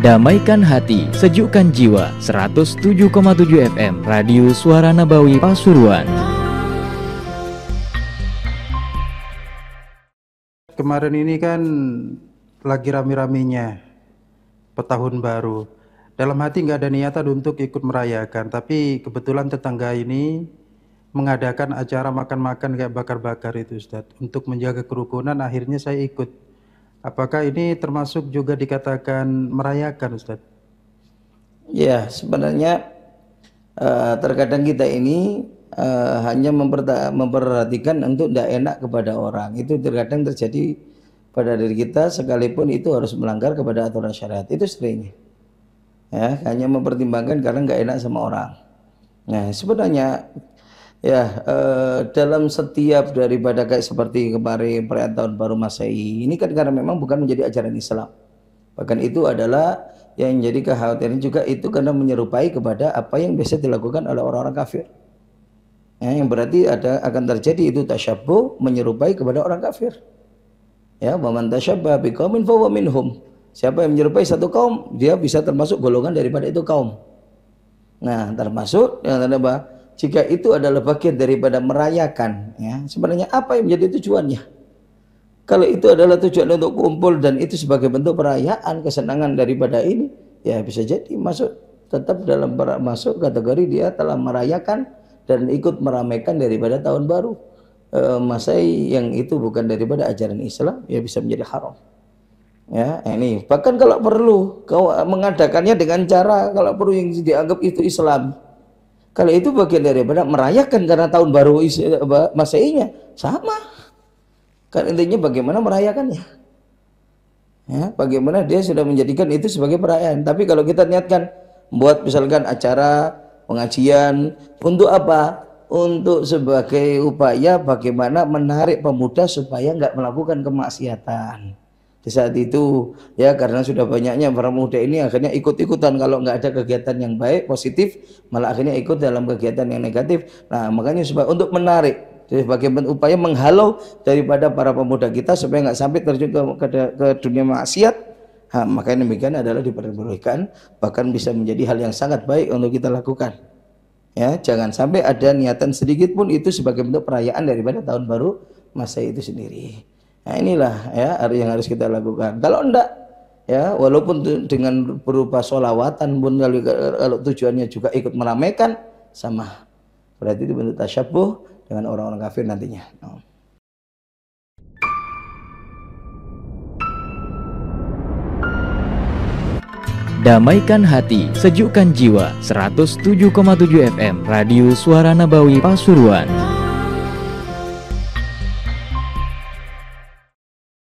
Damaikan Hati, Sejukkan Jiwa 107,7 FM Radio Suara Nabawi Pasuruan Kemarin ini kan lagi rame-ramenya petahun baru dalam hati nggak ada niatan untuk ikut merayakan tapi kebetulan tetangga ini mengadakan acara makan-makan kayak bakar-bakar itu ustadz. untuk menjaga kerukunan akhirnya saya ikut Apakah ini termasuk juga dikatakan merayakan Ustaz? Ya, sebenarnya uh, terkadang kita ini uh, hanya memperhatikan untuk tidak enak kepada orang. Itu terkadang terjadi pada diri kita sekalipun itu harus melanggar kepada aturan syariat. Itu sering. Ya, hanya mempertimbangkan karena nggak enak sama orang. Nah, sebenarnya Ya, uh, dalam setiap daripada kayak seperti kemarin perayaan tahun baru Masehi, ini kan karena memang bukan menjadi ajaran Islam. Bahkan itu adalah yang menjadi kekhawatiran juga itu karena menyerupai kepada apa yang biasa dilakukan oleh orang-orang kafir. Ya, yang berarti ada akan terjadi itu tasyabbu menyerupai kepada orang kafir. Ya, wa man tasyabba biqaumin min minhum. Siapa yang menyerupai satu kaum, dia bisa termasuk golongan daripada itu kaum. Nah, termasuk yang tanda bahwa jika itu adalah bagian daripada merayakan ya sebenarnya apa yang menjadi tujuannya kalau itu adalah tujuan untuk kumpul dan itu sebagai bentuk perayaan kesenangan daripada ini ya bisa jadi masuk tetap dalam masuk kategori dia telah merayakan dan ikut meramaikan daripada tahun baru e, eh, masai yang itu bukan daripada ajaran Islam ya bisa menjadi haram ya eh, ini bahkan kalau perlu kau mengadakannya dengan cara kalau perlu yang dianggap itu Islam kalau itu bagian daripada merayakan karena tahun baru eh, masehinya sama. Kan intinya bagaimana merayakannya. Ya, bagaimana dia sudah menjadikan itu sebagai perayaan. Tapi kalau kita niatkan buat misalkan acara pengajian untuk apa? Untuk sebagai upaya bagaimana menarik pemuda supaya nggak melakukan kemaksiatan di saat itu ya karena sudah banyaknya para muda ini akhirnya ikut-ikutan kalau nggak ada kegiatan yang baik positif malah akhirnya ikut dalam kegiatan yang negatif nah makanya supaya untuk menarik sebagai upaya menghalau daripada para pemuda kita supaya nggak sampai terjun ke, ke, ke dunia maksiat nah, makanya demikian adalah diperbolehkan bahkan bisa menjadi hal yang sangat baik untuk kita lakukan. Ya, jangan sampai ada niatan sedikit pun itu sebagai bentuk perayaan daripada tahun baru masa itu sendiri. Nah, inilah ya yang harus kita lakukan. Kalau enggak ya walaupun dengan berupa solawatan pun kalau, kalau tujuannya juga ikut meramaikan sama berarti itu bentuk tasyabuh dengan orang-orang kafir nantinya. No. Oh. Damaikan hati, sejukkan jiwa. 107,7 FM Radio Suara Nabawi Pasuruan.